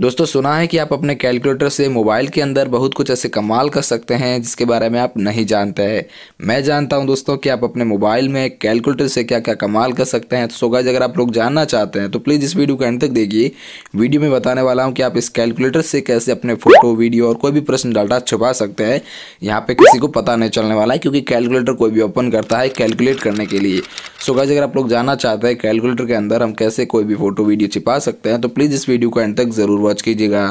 दोस्तों सुना है कि आप अपने कैलकुलेटर से मोबाइल के अंदर बहुत कुछ ऐसे कमाल कर सकते हैं जिसके बारे में आप नहीं जानते हैं मैं जानता हूं दोस्तों कि आप अपने मोबाइल में कैलकुलेटर से क्या क्या कमाल कर सकते हैं तो सोगाज अगर आप लोग जानना चाहते हैं तो प्लीज़ इस वीडियो को एंड तक देखिए वीडियो में बताने वाला हूँ कि आप इस कैलकुलेटर से कैसे अपने फोटो वीडियो और कोई भी प्रश्न डाटा छुपा सकते हैं यहाँ पर किसी को पता नहीं चलने वाला है क्योंकि कैलकुलेटर कोई भी ओपन करता है कैलकुलेट करने के लिए सोगाज अगर आप लोग जानना चाहते हैं कैलकुलेटर के अंदर हम कैसे कोई भी फोटो वीडियो छिपा सकते हैं तो प्लीज़ इस वीडियो को एंड तक ज़रूर वॉच कीजिएगा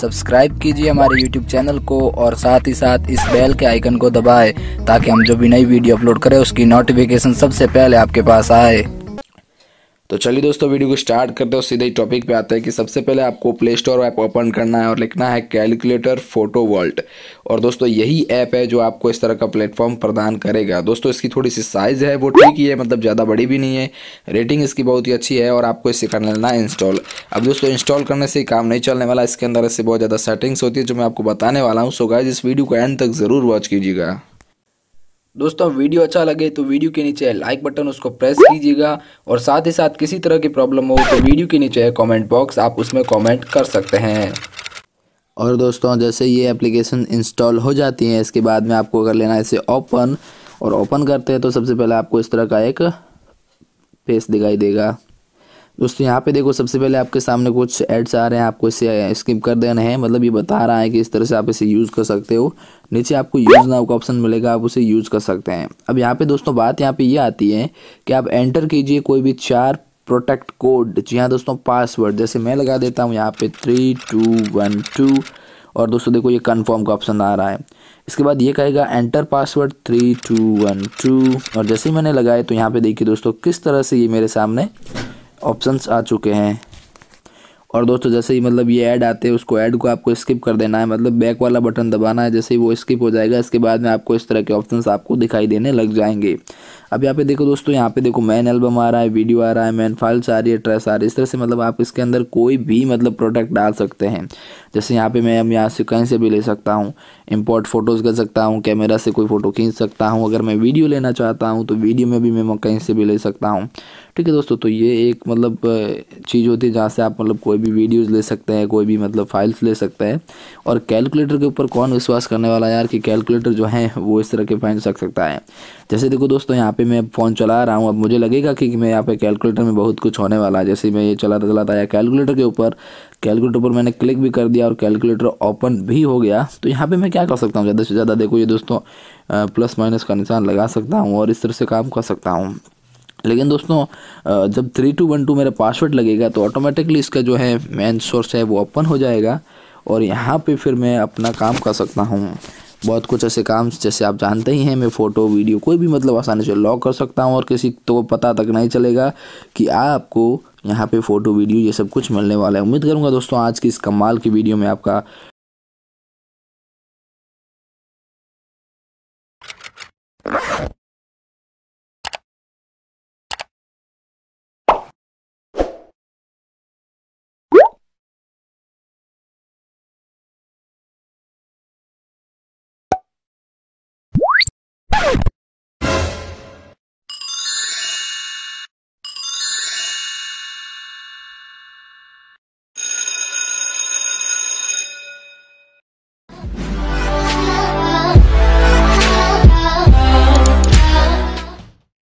सब्सक्राइब कीजिए हमारे YouTube चैनल को और साथ ही साथ इस बेल के आइकन को दबाएं ताकि हम जो भी नई वीडियो अपलोड करें उसकी नोटिफिकेशन सबसे पहले आपके पास आए तो चलिए दोस्तों वीडियो को स्टार्ट करते हो सीधे ही टॉपिक पे आते हैं कि सबसे पहले आपको प्ले स्टोर ऐप ओपन करना है और लिखना है कैलकुलेटर फोटो वर्ल्ड और दोस्तों यही ऐप है जो आपको इस तरह का प्लेटफॉर्म प्रदान करेगा दोस्तों इसकी थोड़ी सी साइज़ है वो ठीक ही है मतलब ज़्यादा बड़ी भी नहीं है रेटिंग इसकी बहुत ही अच्छी है और आपको इसे कर लेना है इंस्टॉल अब दोस्तों इंस्टॉल करने से काम नहीं चलने वाला इसके अंदर ऐसे बहुत ज़्यादा सेटिंग्स होती है जो मैं आपको बताने वाला हूँ सो गाइज इस वीडियो को एंड तक ज़रूर वॉच कीजिएगा दोस्तों वीडियो अच्छा लगे तो वीडियो के नीचे लाइक बटन उसको प्रेस कीजिएगा और साथ ही साथ किसी तरह की प्रॉब्लम हो तो वीडियो के नीचे कमेंट बॉक्स आप उसमें कमेंट कर सकते हैं और दोस्तों जैसे ये एप्लीकेशन इंस्टॉल हो जाती है इसके बाद में आपको कर लेना है इसे ओपन और ओपन करते हैं तो सबसे पहले आपको इस तरह का एक पेज दिखाई देगा दोस्तों यहाँ पे देखो सबसे पहले आपके सामने कुछ एड्स आ रहे हैं आपको इसे स्किप कर देना है मतलब ये बता रहा है कि इस तरह से आप इसे यूज़ कर सकते हो नीचे आपको यूज़ नाउ का ऑप्शन मिलेगा आप उसे यूज़ कर सकते हैं अब यहाँ पे दोस्तों बात यहाँ पे ये यह आती है कि आप एंटर कीजिए कोई भी चार प्रोटेक्ट कोड जी हाँ दोस्तों पासवर्ड जैसे मैं लगा देता हूँ यहाँ पे थ्री टू वन टू और दोस्तों देखो ये कन्फर्म का ऑप्शन आ रहा है इसके बाद ये कहेगा enter password three two one two और जैसे ही मैंने लगाए तो यहाँ पे देखिए दोस्तों किस तरह से ये मेरे सामने ऑप्शंस आ चुके हैं और दोस्तों जैसे ही मतलब ये ऐड आते हैं उसको ऐड को आपको स्किप कर देना है मतलब बैक वाला बटन दबाना है जैसे ही वो स्किप हो जाएगा इसके बाद में आपको इस तरह के ऑप्शंस आपको दिखाई देने लग जाएंगे अब यहाँ पे देखो दोस्तों यहाँ पे देखो मैन एल्बम आ रहा है वीडियो आ रहा है मैन फाइल्स आ रही है ट्रेस आ रही है इस तरह से मतलब आप इसके अंदर कोई भी मतलब प्रोडक्ट डाल सकते हैं जैसे यहाँ पे मैं अब यहाँ से कहीं से भी ले सकता हूँ इंपोर्ट फ़ोटोज़ कर सकता हूँ कैमरा से कोई फ़ोटो खींच सकता हूँ अगर मैं वीडियो लेना चाहता हूँ तो वीडियो में भी मैं कहीं से भी ले सकता हूँ ठीक है दोस्तों तो ये एक मतलब चीज़ होती है जहाँ से आप मतलब कोई भी वीडियोज़ ले सकते हैं कोई भी मतलब फाइल्स ले सकते हैं और कैलकुलेटर के ऊपर कौन विश्वास करने वाला यार कि कैलकुलेटर जो है वो इस तरह के फाइन रख सकता है जैसे देखो दोस्तों यहाँ पर मैं फ़ोन चला रहा हूँ अब मुझे लगेगा कि मैं यहाँ पर कैलकुलेटर में बहुत कुछ होने वाला है जैसे मैं ये चलाता चलाता या कैलकुलेटर के ऊपर कैलकुलेटर पर मैंने क्लिक भी कर दिया गया और कैलकुलेटर ओपन भी हो गया तो यहाँ पे मैं क्या कर सकता हूँ ज़्यादा से ज़्यादा देखो ये दोस्तों प्लस माइनस का निशान लगा सकता हूँ और इस तरह से काम कर सकता हूँ लेकिन दोस्तों जब थ्री टू वन टू मेरा पासवर्ड लगेगा तो ऑटोमेटिकली इसका जो है मेन सोर्स है वो ओपन हो जाएगा और यहाँ पर फिर मैं अपना काम कर सकता हूँ बहुत कुछ ऐसे काम जैसे आप जानते ही हैं मैं फ़ोटो वीडियो कोई भी मतलब आसानी से लॉक कर सकता हूँ और किसी को तो पता तक नहीं चलेगा कि आपको यहाँ पे फ़ोटो वीडियो ये सब कुछ मिलने वाला है उम्मीद करूँगा दोस्तों आज की इस कमाल की वीडियो में आपका